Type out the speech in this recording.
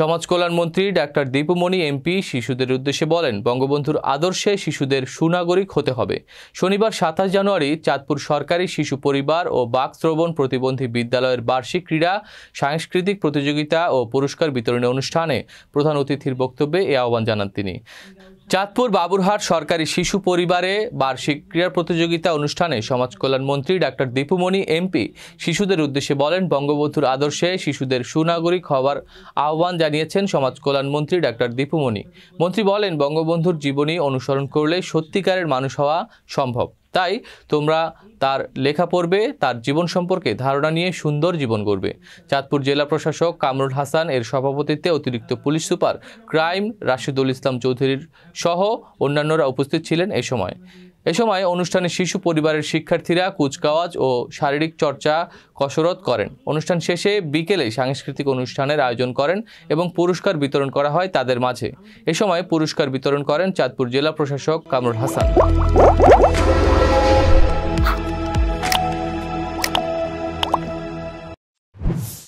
সমাজ কল্যাণ মন্ত্রী doctor Dipu Moni MP শিশুদের উদ্দেশ্যে বলেন বঙ্গবন্ধুর আদর্শে শিশুদের সুনাগরিক হতে হবে শনিবার সাতাশ জানুয়ারি চাঁদপুর সরকারি শিশু পরিবার ও শ্রবণ প্রতিবন্ধী বিদ্যালয়ের বার্ষিক ক্রীড়া সাংস্কৃতিক প্রতিযোগিতা ও পুরস্কার বিতরণী অনুষ্ঠানে প্রধান অতিথির বক্তব্যে এ আহ্বান জানান তিনি চাঁদপুর বাবুরহাট সরকারি শিশু পরিবারে বার্ষিক ক্রীড়া প্রতিযোগিতা অনুষ্ঠানে সমাজ কল্যাণ মন্ত্রী ডাক্তার দীপুমণি এমপি শিশুদের উদ্দেশ্যে বলেন বঙ্গবন্ধুর আদর্শে শিশুদের সুনাগরিক হওয়ার আহ্বান জানিয়েছেন সমাজ কল্যাণ মন্ত্রী ডাক্তার দীপুমণি মন্ত্রী বলেন বঙ্গবন্ধুর জীবনী অনুসরণ করলে সত্যিকারের মানুষ হওয়া সম্ভব তাই তোমরা তার লেখা পড়বে তার জীবন সম্পর্কে ধারণা নিয়ে সুন্দর জীবন গড়বে চাঁদপুর জেলা প্রশাসক কামরুল হাসান এর সভাপতিত্বে অতিরিক্ত police super crime Rashidul Islam চৌধুরীর সহ অন্যান্যরা উপস্থিত ছিলেন এ সময় এ সময় অনুষ্ঠানে শিশু পরিবারের শিক্ষার্থীরা কুচকাওয়াজ ও শারীরিক চর্চা কসরত করেন অনুষ্ঠান শেষে বিকেলে সাংস্কৃতিক অনুষ্ঠানের আয়োজন করেন এবং পুরস্কার বিতরণ করা হয় তাদের মাঝে এ সময় পুরস্কার বিতরণ করেন চাঁদপুর জেলা প্রশাসক কামরুল হাসান